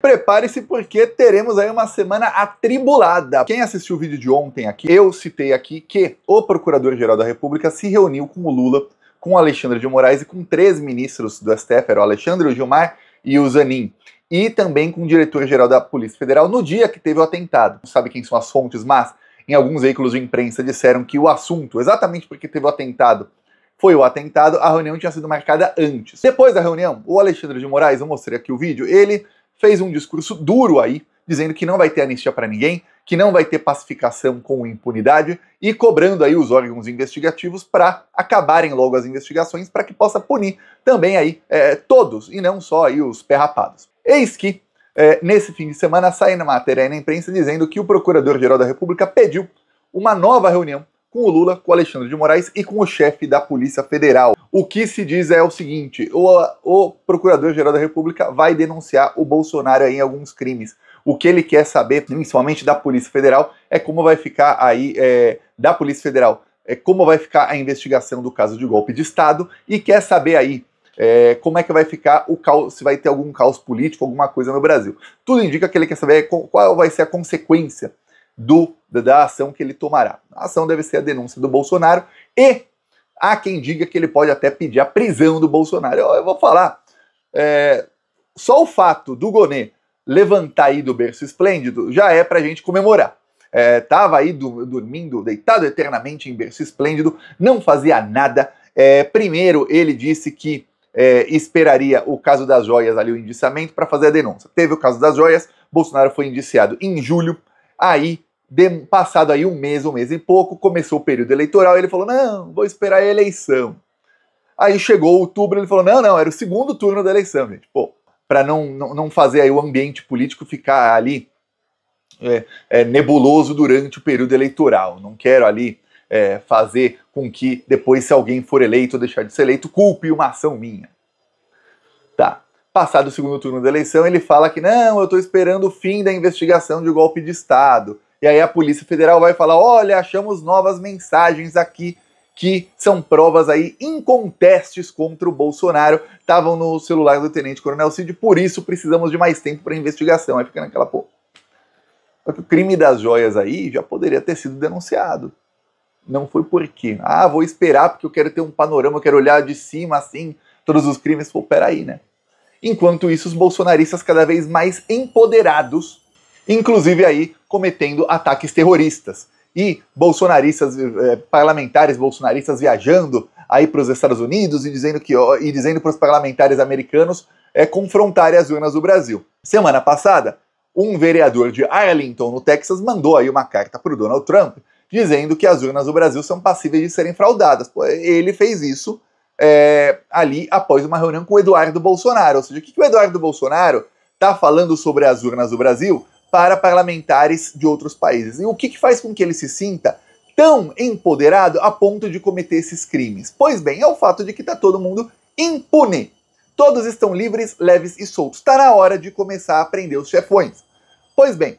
Prepare-se porque teremos aí uma semana atribulada. Quem assistiu o vídeo de ontem aqui, eu citei aqui que o Procurador-Geral da República se reuniu com o Lula, com o Alexandre de Moraes e com três ministros do STF, era o Alexandre, o Gilmar e o Zanin e também com o diretor-geral da Polícia Federal no dia que teve o atentado. Não sabe quem são as fontes, mas em alguns veículos de imprensa disseram que o assunto, exatamente porque teve o atentado, foi o atentado, a reunião tinha sido marcada antes. Depois da reunião, o Alexandre de Moraes, eu mostrei aqui o vídeo, ele fez um discurso duro aí, dizendo que não vai ter anistia para ninguém, que não vai ter pacificação com impunidade e cobrando aí os órgãos investigativos para acabarem logo as investigações para que possa punir também aí é, todos e não só aí os perrapados. Eis que é, nesse fim de semana sai na matéria aí na imprensa dizendo que o Procurador-Geral da República pediu uma nova reunião com o Lula, com o Alexandre de Moraes e com o chefe da Polícia Federal. O que se diz é o seguinte: o, o Procurador-Geral da República vai denunciar o Bolsonaro em alguns crimes. O que ele quer saber, principalmente da Polícia Federal, é como vai ficar aí é, da Polícia Federal, é como vai ficar a investigação do caso de golpe de Estado e quer saber aí é, como é que vai ficar o caos, se vai ter algum caos político, alguma coisa no Brasil. Tudo indica que ele quer saber qual vai ser a consequência do da, da ação que ele tomará. A ação deve ser a denúncia do Bolsonaro e Há quem diga que ele pode até pedir a prisão do Bolsonaro. Eu, eu vou falar. É, só o fato do Gonê levantar aí do berço esplêndido já é pra gente comemorar. É, tava aí do, dormindo, deitado eternamente em berço esplêndido, não fazia nada. É, primeiro, ele disse que é, esperaria o caso das joias ali, o indiciamento, para fazer a denúncia. Teve o caso das joias, Bolsonaro foi indiciado em julho, aí de, passado aí um mês, um mês e pouco, começou o período eleitoral, ele falou: não, vou esperar a eleição. Aí chegou outubro, ele falou: não, não, era o segundo turno da eleição, gente. Pô, para não, não, não, fazer aí o ambiente político ficar ali é, é, nebuloso durante o período eleitoral. Não quero ali é, fazer com que depois, se alguém for eleito ou deixar de ser eleito, culpe uma ação minha. Tá. Passado o segundo turno da eleição, ele fala que não, eu estou esperando o fim da investigação de golpe de Estado e aí a Polícia Federal vai falar: olha, achamos novas mensagens aqui que são provas aí incontestes contra o Bolsonaro. Estavam no celular do Tenente Coronel Cid, por isso precisamos de mais tempo para investigação. Aí fica naquela que O crime das joias aí já poderia ter sido denunciado. Não foi por quê? Ah, vou esperar porque eu quero ter um panorama, eu quero olhar de cima assim, todos os crimes. Pô, peraí, né? Enquanto isso, os bolsonaristas cada vez mais empoderados inclusive aí cometendo ataques terroristas. E bolsonaristas, eh, parlamentares bolsonaristas viajando aí para os Estados Unidos e dizendo que e dizendo para os parlamentares americanos é, eh, confrontarem as urnas do Brasil. Semana passada, um vereador de Arlington, no Texas, mandou aí uma carta para o Donald Trump dizendo que as urnas do Brasil são passíveis de serem fraudadas. Ele fez isso é, ali após uma reunião com o Eduardo Bolsonaro. Ou seja, o que, que o Eduardo Bolsonaro está falando sobre as urnas do Brasil para parlamentares de outros países. E o que, que faz com que ele se sinta tão empoderado a ponto de cometer esses crimes? Pois bem, é o fato de que está todo mundo impune. Todos estão livres, leves e soltos. Está na hora de começar a prender os chefões. Pois bem,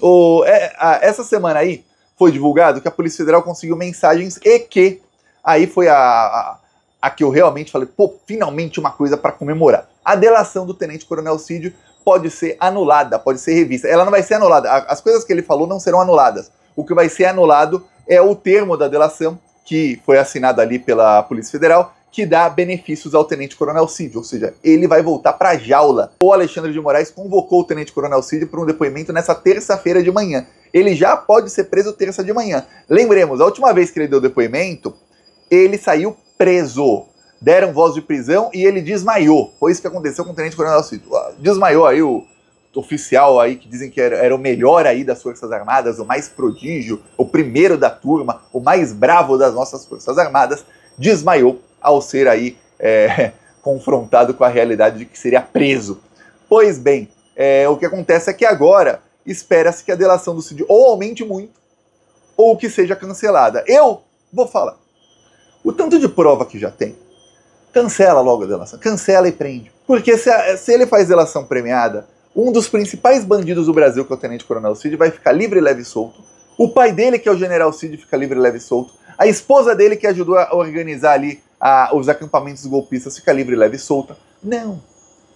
o, é, a, essa semana aí foi divulgado que a Polícia Federal conseguiu mensagens e que aí foi a, a, a que eu realmente falei, pô, finalmente uma coisa para comemorar. A delação do Tenente Coronel Cídio pode ser anulada, pode ser revista. Ela não vai ser anulada. As coisas que ele falou não serão anuladas. O que vai ser anulado é o termo da delação que foi assinado ali pela Polícia Federal, que dá benefícios ao Tenente Coronel Cid, ou seja, ele vai voltar para a jaula. O Alexandre de Moraes convocou o Tenente Coronel Cid para um depoimento nessa terça-feira de manhã. Ele já pode ser preso terça de manhã. Lembremos, a última vez que ele deu depoimento, ele saiu preso deram voz de prisão e ele desmaiou. Foi isso que aconteceu com o tenente coronel Cid. Ah, desmaiou aí o oficial aí que dizem que era, era, o melhor aí das Forças Armadas, o mais prodígio, o primeiro da turma, o mais bravo das nossas Forças Armadas, desmaiou ao ser aí é, confrontado com a realidade de que seria preso. Pois bem, é, o que acontece é que agora espera-se que a delação do Cid ou aumente muito ou que seja cancelada. Eu vou falar. O tanto de prova que já tem, cancela logo a delação, cancela e prende. Porque se, a, se ele faz delação premiada, um dos principais bandidos do Brasil, que é o Tenente Coronel Cid, vai ficar livre, leve e solto. O pai dele, que é o General Cid, fica livre, leve e solto. A esposa dele, que ajudou a organizar ali a, os acampamentos golpistas, fica livre, leve e solta. Não.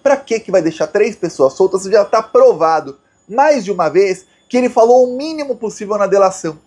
Para que que vai deixar três pessoas soltas se já está provado, mais de uma vez, que ele falou o mínimo possível na delação?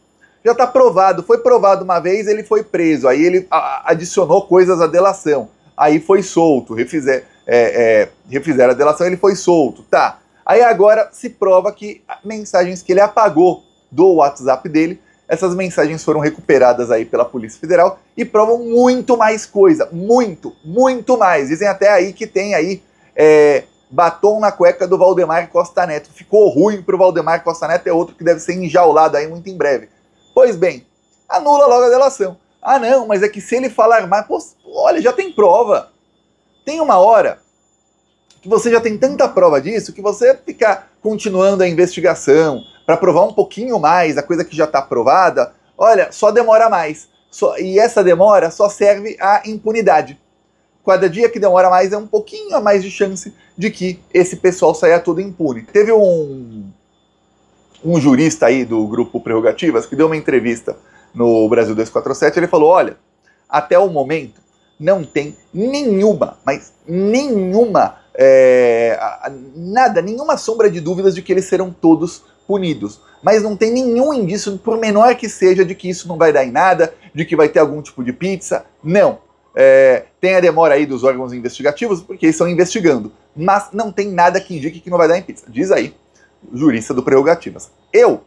Já está provado, foi provado uma vez, ele foi preso, aí ele a, adicionou coisas à delação aí foi solto, refizer, é, é, refizeram a delação, ele foi solto, tá. Aí agora se prova que mensagens que ele apagou do WhatsApp dele, essas mensagens foram recuperadas aí pela Polícia Federal e provam muito mais coisa, muito, muito mais. Dizem até aí que tem aí é, batom na cueca do Valdemar Costa Neto. Ficou ruim pro Valdemar Costa Neto, é outro que deve ser enjaulado aí muito em breve. Pois bem, anula logo a delação. Ah não, mas é que se ele falar mais... Pô, Olha, já tem prova. Tem uma hora que você já tem tanta prova disso que você ficar continuando a investigação para provar um pouquinho mais a coisa que já está provada, olha, só demora mais. Só, e essa demora só serve à impunidade. Cada dia que demora mais é um pouquinho a mais de chance de que esse pessoal saia todo impune. Teve um, um jurista aí do grupo Prerrogativas que deu uma entrevista no Brasil 247, ele falou, olha, até o momento não tem nenhuma, mas nenhuma, é, nada, nenhuma sombra de dúvidas de que eles serão todos punidos. Mas não tem nenhum indício, por menor que seja, de que isso não vai dar em nada, de que vai ter algum tipo de pizza. Não. É, tem a demora aí dos órgãos investigativos, porque eles estão investigando. Mas não tem nada que indique que não vai dar em pizza. Diz aí, jurista do Prerrogativas. Eu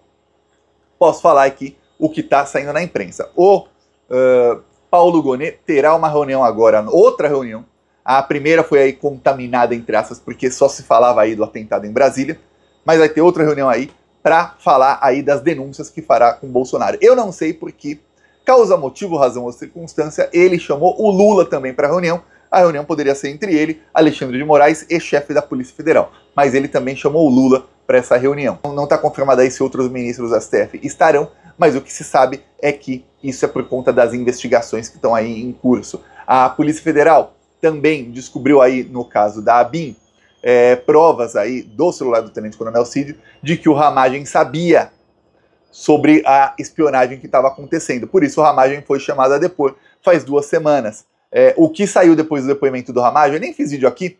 posso falar aqui o que está saindo na imprensa. O uh, Paulo Gonet terá uma reunião agora, outra reunião. A primeira foi aí contaminada, entre aspas, porque só se falava aí do atentado em Brasília. Mas vai ter outra reunião aí para falar aí das denúncias que fará com Bolsonaro. Eu não sei porque, causa, motivo, razão ou circunstância, ele chamou o Lula também para a reunião. A reunião poderia ser entre ele, Alexandre de Moraes e chefe da Polícia Federal. Mas ele também chamou o Lula para essa reunião. Não está confirmado aí se outros ministros da STF estarão, mas o que se sabe é que isso é por conta das investigações que estão aí em curso. A Polícia Federal também descobriu aí, no caso da ABIN, é, provas aí do celular do Tenente Coronel Cid de que o Ramagem sabia sobre a espionagem que estava acontecendo. Por isso o Ramagem foi chamado a depor faz duas semanas. É, o que saiu depois do depoimento do Ramagem, eu nem fiz vídeo aqui,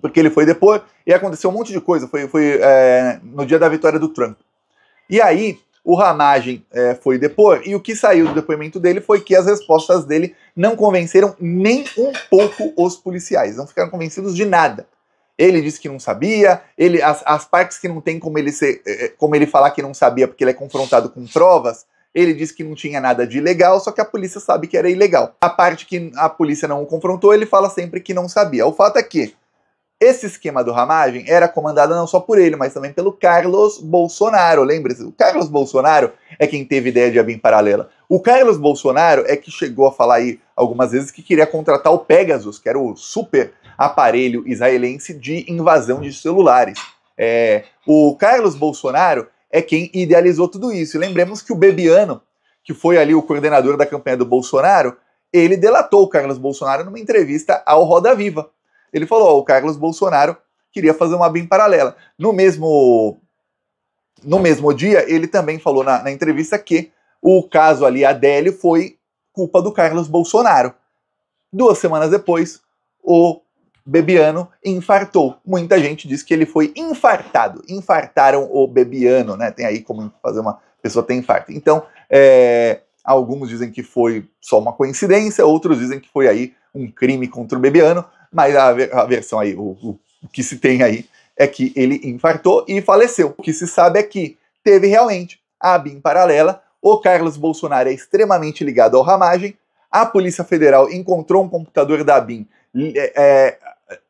porque ele foi depor e aconteceu um monte de coisa, foi, foi é, no dia da vitória do Trump. E aí, o Ramagem é, foi depor e o que saiu do depoimento dele foi que as respostas dele não convenceram nem um pouco os policiais, não ficaram convencidos de nada. Ele disse que não sabia, ele as, as partes que não tem como ele ser, é, é, como ele falar que não sabia porque ele é confrontado com provas, ele disse que não tinha nada de ilegal, só que a polícia sabe que era ilegal. A parte que a polícia não o confrontou, ele fala sempre que não sabia. O fato é que esse esquema do Ramagem era comandado não só por ele, mas também pelo Carlos Bolsonaro. Lembre-se, o Carlos Bolsonaro é quem teve ideia de Abin Paralela. O Carlos Bolsonaro é que chegou a falar aí algumas vezes que queria contratar o Pegasus, que era o super aparelho israelense de invasão de celulares. É, o Carlos Bolsonaro é quem idealizou tudo isso. E lembremos que o Bebiano, que foi ali o coordenador da campanha do Bolsonaro, ele delatou o Carlos Bolsonaro numa entrevista ao Roda Viva ele falou: o Carlos Bolsonaro queria fazer uma bem paralela. No mesmo, no mesmo dia, ele também falou na, na entrevista que o caso ali Adélio foi culpa do Carlos Bolsonaro. Duas semanas depois, o Bebiano infartou. Muita gente diz que ele foi infartado. Infartaram o Bebiano, né? Tem aí como fazer uma pessoa ter infarto. Então, é, alguns dizem que foi só uma coincidência, outros dizem que foi aí um crime contra o Bebiano. Mas a, a versão aí, o, o, o que se tem aí, é que ele infartou e faleceu. O que se sabe é que teve realmente a BIM paralela, o Carlos Bolsonaro é extremamente ligado ao Ramagem, a Polícia Federal encontrou um computador da BIM é, é,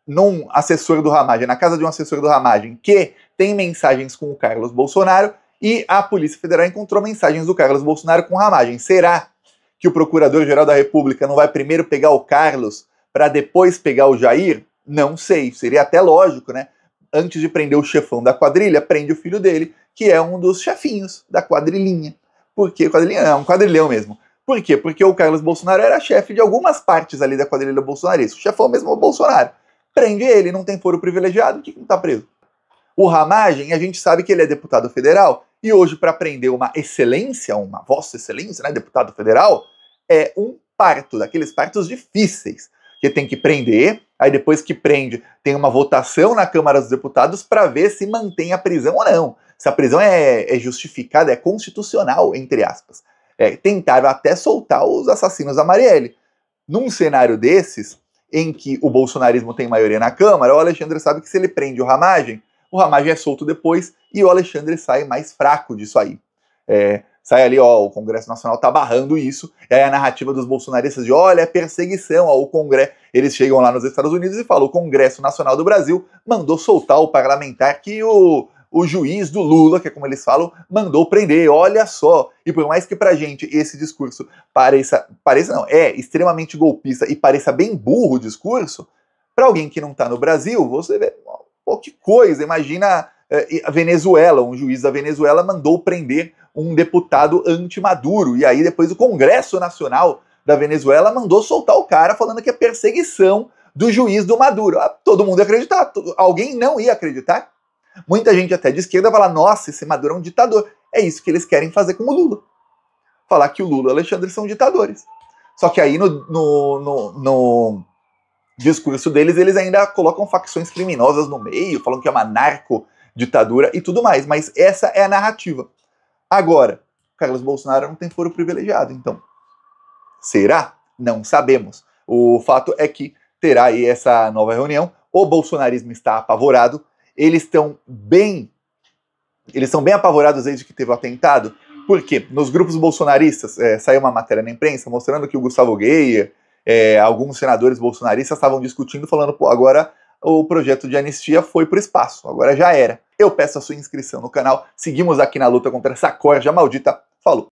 num assessor do Ramagem, na casa de um assessor do Ramagem, que tem mensagens com o Carlos Bolsonaro, e a Polícia Federal encontrou mensagens do Carlos Bolsonaro com Ramagem. Será que o Procurador-Geral da República não vai primeiro pegar o Carlos para depois pegar o Jair? Não sei, seria até lógico, né? Antes de prender o chefão da quadrilha, prende o filho dele, que é um dos chefinhos da quadrilhinha. Por quê? Quadrilhinha é um quadrilhão mesmo. Por quê? Porque o Carlos Bolsonaro era chefe de algumas partes ali da quadrilha bolsonarista. O chefão mesmo é o Bolsonaro. Prende ele, não tem foro privilegiado, o que, não está preso? O Ramagem, a gente sabe que ele é deputado federal, e hoje, para prender uma excelência, uma vossa excelência, né, deputado federal, é um parto, daqueles partos difíceis que tem que prender, aí depois que prende, tem uma votação na Câmara dos Deputados para ver se mantém a prisão ou não. Se a prisão é, é justificada, é constitucional, entre aspas. É, tentaram até soltar os assassinos da Marielle. Num cenário desses, em que o bolsonarismo tem maioria na Câmara, o Alexandre sabe que se ele prende o Ramagem, o Ramagem é solto depois e o Alexandre sai mais fraco disso aí. É, Sai ali, ó, o Congresso Nacional tá barrando isso. E aí a narrativa dos bolsonaristas de, olha, é perseguição ao Congresso. Eles chegam lá nos Estados Unidos e falam, o Congresso Nacional do Brasil mandou soltar o parlamentar que o o juiz do Lula, que é como eles falam, mandou prender. Olha só. E por mais que pra gente esse discurso pareça, pareça não, é extremamente golpista e pareça bem burro o discurso, para alguém que não tá no Brasil, você vê, pô, que coisa, imagina é, a Venezuela, um juiz da Venezuela mandou prender um deputado anti-Maduro. E aí depois o Congresso Nacional da Venezuela mandou soltar o cara falando que é perseguição do juiz do Maduro. Ah, todo mundo ia acreditar, alguém não ia acreditar. Muita gente até de esquerda fala: nossa, esse Maduro é um ditador. É isso que eles querem fazer com o Lula. Falar que o Lula e o Alexandre são ditadores. Só que aí no, no, no, no discurso deles, eles ainda colocam facções criminosas no meio, falam que é uma narco ditadura e tudo mais. Mas essa é a narrativa. Agora, Carlos Bolsonaro não tem foro privilegiado, então. Será? Não sabemos. O fato é que terá aí essa nova reunião. O bolsonarismo está apavorado. Eles estão bem. Eles estão bem apavorados desde que teve o atentado. Porque nos grupos bolsonaristas é, saiu uma matéria na imprensa mostrando que o Gustavo Gueia, é, alguns senadores bolsonaristas estavam discutindo, falando, pô, agora o projeto de anistia foi para o espaço, agora já era. Eu peço a sua inscrição no canal, seguimos aqui na luta contra essa corja maldita. Falou!